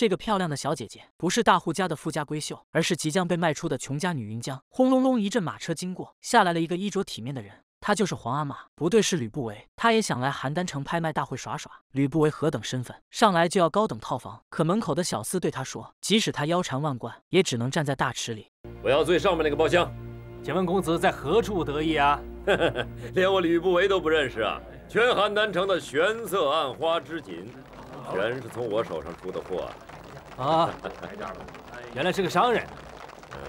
这个漂亮的小姐姐不是大户家的富家闺秀，而是即将被卖出的穷家女云江。轰隆隆，一阵马车经过，下来了一个衣着体面的人，他就是皇阿玛。不对，是吕不韦。他也想来邯郸城拍卖大会耍耍。吕不韦何等身份，上来就要高等套房。可门口的小厮对他说，即使他腰缠万贯，也只能站在大池里。我要最上面那个包厢。请问公子在何处得意啊？连我吕不韦都不认识啊！全邯郸城的玄色暗花织锦，全是从我手上出的货。啊，原来是个商人，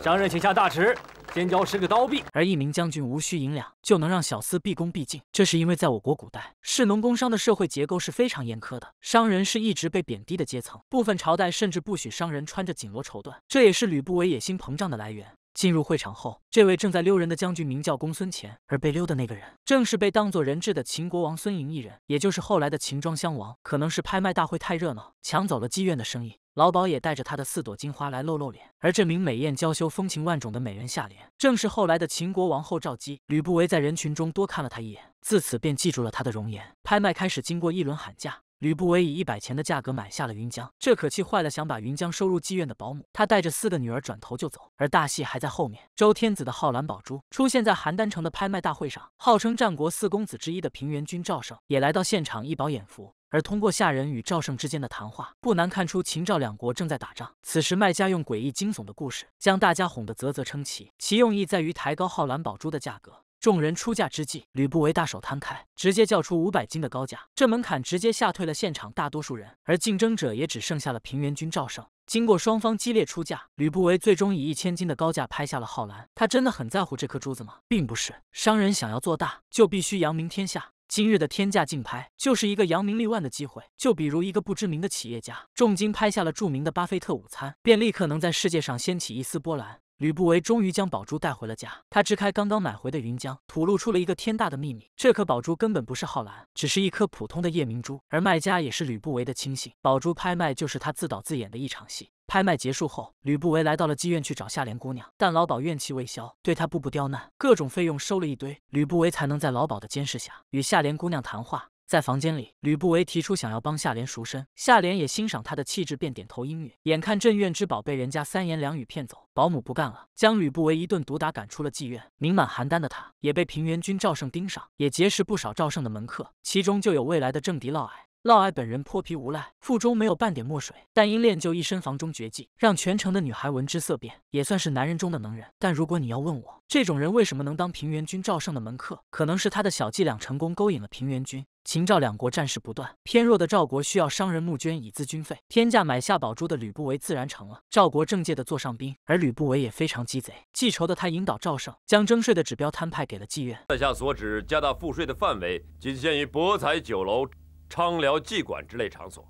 商人请下大池，先交十个刀币。而一名将军无需银两就能让小厮毕恭毕敬，这是因为在我国古代，士农工商的社会结构是非常严苛的，商人是一直被贬低的阶层，部分朝代甚至不许商人穿着锦罗绸缎。这也是吕不韦野心膨胀的来源。进入会场后，这位正在溜人的将军名叫公孙乾，而被溜的那个人正是被当作人质的秦国王孙嬴一人，也就是后来的秦庄襄王。可能是拍卖大会太热闹，抢走了妓院的生意。老鸨也带着他的四朵金花来露露脸，而这名美艳娇羞、风情万种的美人下联，正是后来的秦国王后赵姬。吕不韦在人群中多看了她一眼，自此便记住了她的容颜。拍卖开始，经过一轮喊价。吕不韦以一百钱的价格买下了云江，这可气坏了想把云江收入妓院的保姆。他带着四个女儿转头就走，而大戏还在后面。周天子的昊蓝宝珠出现在邯郸城的拍卖大会上，号称战国四公子之一的平原君赵胜也来到现场一饱眼福。而通过下人与赵胜之间的谈话，不难看出秦赵两国正在打仗。此时卖家用诡异惊悚的故事将大家哄得啧啧称奇，其用意在于抬高浩蓝宝珠的价格。众人出价之际，吕不韦大手摊开，直接叫出五百金的高价，这门槛直接吓退了现场大多数人，而竞争者也只剩下了平原君赵胜。经过双方激烈出价，吕不韦最终以一千金的高价拍下了浩兰。他真的很在乎这颗珠子吗？并不是，商人想要做大，就必须扬名天下。今日的天价竞拍就是一个扬名立万的机会。就比如一个不知名的企业家，重金拍下了著名的巴菲特午餐，便立刻能在世界上掀起一丝波澜。吕不韦终于将宝珠带回了家，他支开刚刚买回的云江，吐露出了一个天大的秘密：这颗宝珠根本不是浩兰，只是一颗普通的夜明珠。而卖家也是吕不韦的亲信，宝珠拍卖就是他自导自演的一场戏。拍卖结束后，吕不韦来到了妓院去找夏莲姑娘，但老鸨怨气未消，对他步步刁难，各种费用收了一堆，吕不韦才能在老鸨的监视下与夏莲姑娘谈话。在房间里，吕不韦提出想要帮夏莲赎身，夏莲也欣赏他的气质，便点头应允。眼看镇院之宝被人家三言两语骗走，保姆不干了，将吕不韦一顿毒打，赶出了妓院。名满邯郸的他，也被平原君赵胜盯上，也结识不少赵胜的门客，其中就有未来的政敌嫪毐。嫪毐本人泼皮无赖，腹中没有半点墨水，但因练就一身房中绝技，让全城的女孩闻之色变，也算是男人中的能人。但如果你要问我，这种人为什么能当平原君赵胜的门客，可能是他的小伎俩成功勾引了平原君。秦赵两国战事不断，偏弱的赵国需要商人募捐以资军费。天价买下宝珠的吕不韦自然成了赵国政界的座上宾，而吕不韦也非常鸡贼，记仇的他引导赵胜将征税的指标摊派给了妓院。在下所指加大赋税的范围，仅限于博彩酒楼、昌辽妓馆之类场所。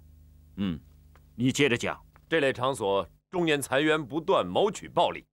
嗯，你接着讲，这类场所中年财源不断，谋取暴利。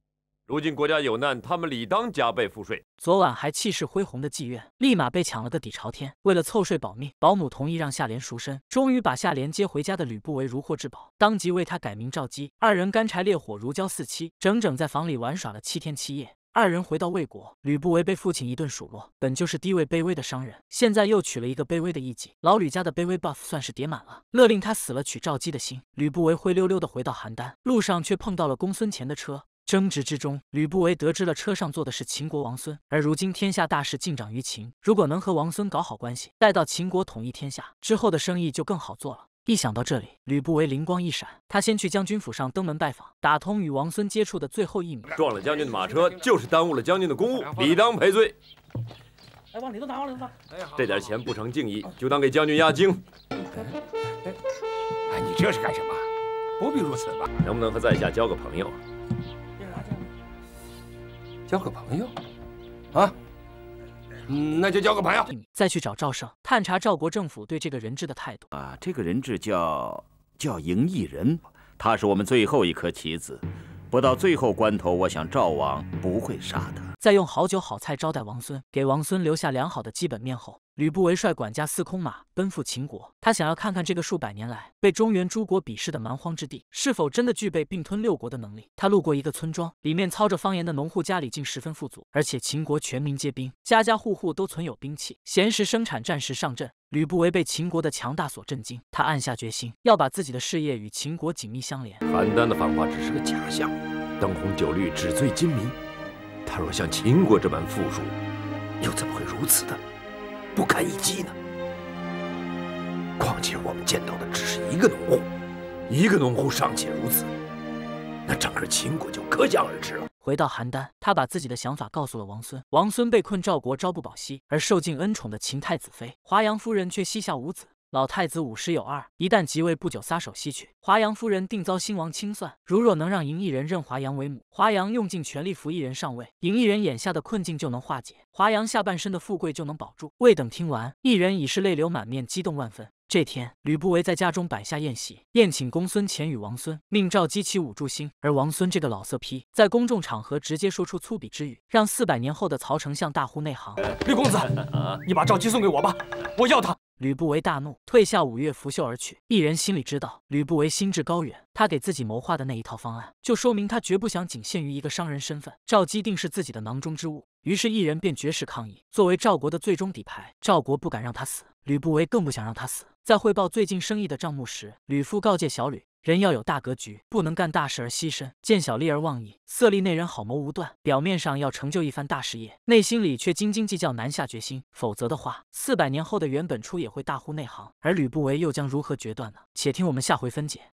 如今国家有难，他们理当加倍赋税。昨晚还气势恢宏的妓院，立马被抢了个底朝天。为了凑税保命，保姆同意让夏莲赎身。终于把夏莲接回家的吕不韦如获至宝，当即为他改名赵姬。二人干柴烈火如胶似漆，整整在房里玩耍了七天七夜。二人回到魏国，吕不韦被父亲一顿数落。本就是低位卑微的商人，现在又娶了一个卑微的义妓，老吕家的卑微 buff 算是叠满了，勒令他死了娶赵姬的心。吕不韦灰溜溜的回到邯郸，路上却碰到了公孙乾的车。争执之中，吕不韦得知了车上坐的是秦国王孙，而如今天下大事尽掌于秦，如果能和王孙搞好关系，待到秦国统一天下之后的生意就更好做了。一想到这里，吕不韦灵光一闪，他先去将军府上登门拜访，打通与王孙接触的最后一名。撞了将军的马车，就是耽误了将军的公务，理当赔罪。哎，往里头拿，往里头拿。这点钱不成敬意，就当给将军压惊。哎，你这是干什么？不必如此吧？能不能和在下交个朋友交个朋友，啊，那就交个朋友。再去找赵胜，探查赵国政府对这个人质的态度。啊，这个人质叫叫赢异人，他是我们最后一颗棋子，不到最后关头，我想赵王不会杀他。再用好酒好菜招待王孙，给王孙留下良好的基本面后。吕不韦率管家司空马奔赴秦国，他想要看看这个数百年来被中原诸国鄙视的蛮荒之地，是否真的具备并吞六国的能力。他路过一个村庄，里面操着方言的农户家里竟十分富足，而且秦国全民皆兵，家家户户都存有兵器，闲时生产，战时上阵。吕不韦被秦国的强大所震惊，他暗下决心要把自己的事业与秦国紧密相连。邯郸的繁华只是个假象，灯红酒绿，纸醉金迷。他若像秦国这般富庶，又怎么会如此的？不堪一击呢。况且我们见到的只是一个农户，一个农户尚且如此，那整个秦国就可想而知了。回到邯郸，他把自己的想法告诉了王孙。王孙被困赵国，朝不保夕，而受尽恩宠的秦太子妃华阳夫人却膝下无子。老太子武十有二，一旦即位不久撒手西去，华阳夫人定遭新王清算。如若能让嬴异人认华阳为母，华阳用尽全力扶一人上位，嬴异人眼下的困境就能化解，华阳下半身的富贵就能保住。未等听完，异人已是泪流满面，激动万分。这天，吕不韦在家中摆下宴席，宴请公孙虔与王孙，命赵姬起舞助兴。而王孙这个老色批，在公众场合直接说出粗鄙之语，让四百年后的曹丞相大呼内行。吕公子，你把赵姬送给我吧，我要他。吕不韦大怒，退下五岳，拂袖而去。一人心里知道，吕不韦心志高远，他给自己谋划的那一套方案，就说明他绝不想仅限于一个商人身份。赵姬定是自己的囊中之物，于是，一人便绝食抗议。作为赵国的最终底牌，赵国不敢让他死，吕不韦更不想让他死。在汇报最近生意的账目时，吕父告诫小吕。人要有大格局，不能干大事而牺牲，见小利而忘义。色利内人好谋无断，表面上要成就一番大事业，内心里却斤斤计较，难下决心。否则的话，四百年后的袁本初也会大呼内行，而吕不韦又将如何决断呢？且听我们下回分解。